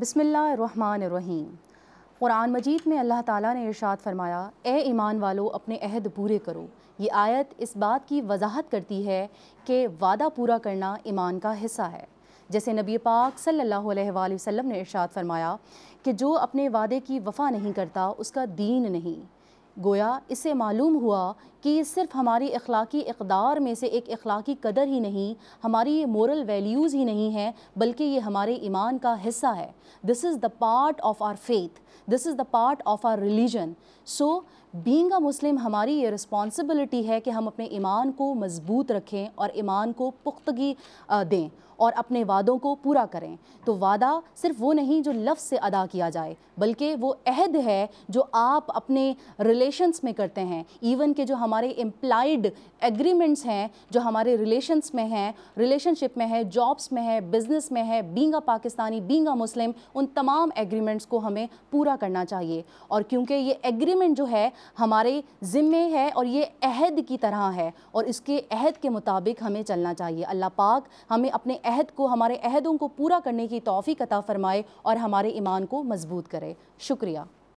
बसमीम क़ुरान मजीद में अल्लाह ताला ने इरशाद फरमाया ए ईमान वालों अपने अहद पूरे करो ये आयत इस बात की वजाहत करती है कि वादा पूरा करना ईमान का हिस्सा है जैसे नबी पाक सल्लल्लाहु अलैहि वसल्लम ने इरशाद फरमाया कि जो अपने वादे की वफ़ा नहीं करता उसका दीन नहीं गोया इससे मालूम हुआ कि सिर्फ हमारी अखलाकी इकदार में से एक अखलाकी कदर ही नहीं हमारी ये मॉरल वैल्यूज़ ही नहीं है बल्कि ये हमारे ईमान का हिस्सा है this is the part of our faith this is the part of our religion so being a Muslim हमारी ये रिस्पॉन्सिबिलिटी है कि हम अपने ईमान को मज़बूत रखें और ईमान को पुख्तगी दें और अपने वादों को पूरा करें तो वादा सिर्फ वो नहीं जो लफ्ज़ से अदा किया जाए बल्कि वो अहद है जो आप अपने रिलेशंस में करते हैं इवन के जो हमारे हमारे इम्प्लाइड एग्रीमेंट्स हैं जो हमारे रिलेशंस में हैं रिलेशनशिप में है जॉब्स में है बिजनेस में है being a Pakistani being a Muslim उन तमाम एग्रीमेंट्स को हमें पूरा करना चाहिए और क्योंकि ये एग्रीमेंट जो है हमारे ज़िम्मे है और ये अहद की तरह है और इसके अहद के मुताबिक हमें चलना चाहिए अल्लाह पाक हमें अपने अहद को हमारे अहदों को पूरा करने की तोफ़ी कता फ़रमाए और हमारे ईमान को मजबूत करे शुक्रिया